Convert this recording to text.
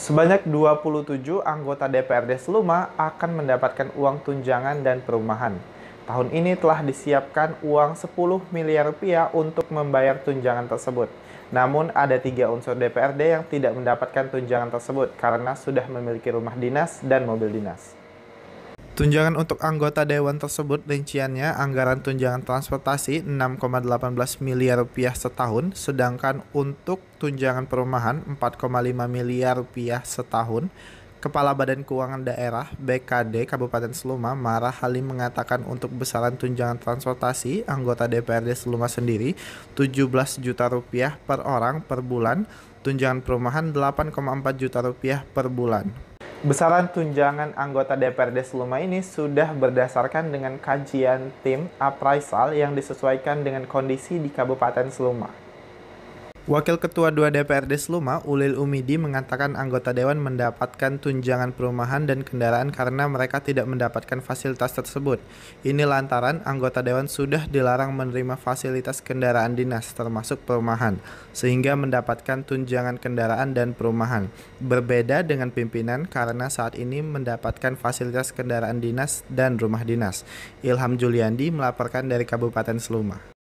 Sebanyak 27 anggota DPRD Seluma akan mendapatkan uang tunjangan dan perumahan. Tahun ini telah disiapkan uang 10 miliar rupiah untuk membayar tunjangan tersebut. Namun ada tiga unsur DPRD yang tidak mendapatkan tunjangan tersebut karena sudah memiliki rumah dinas dan mobil dinas. Tunjangan untuk anggota dewan tersebut rinciannya anggaran tunjangan transportasi 6,18 miliar rupiah setahun, sedangkan untuk tunjangan perumahan 4,5 miliar rupiah setahun. Kepala Badan Keuangan Daerah BKD Kabupaten Seluma Mara Halim mengatakan untuk besaran tunjangan transportasi anggota DPRD Seluma sendiri 17 juta rupiah per orang per bulan, tunjangan perumahan 8,4 juta rupiah per bulan. Besaran tunjangan anggota DPRD Seluma ini sudah berdasarkan dengan kajian tim appraisal yang disesuaikan dengan kondisi di Kabupaten Seluma. Wakil Ketua 2 DPRD Seluma, Ulil Umidi, mengatakan anggota dewan mendapatkan tunjangan perumahan dan kendaraan karena mereka tidak mendapatkan fasilitas tersebut. Ini lantaran anggota dewan sudah dilarang menerima fasilitas kendaraan dinas, termasuk perumahan, sehingga mendapatkan tunjangan kendaraan dan perumahan. Berbeda dengan pimpinan karena saat ini mendapatkan fasilitas kendaraan dinas dan rumah dinas. Ilham Juliandi melaporkan dari Kabupaten Seluma.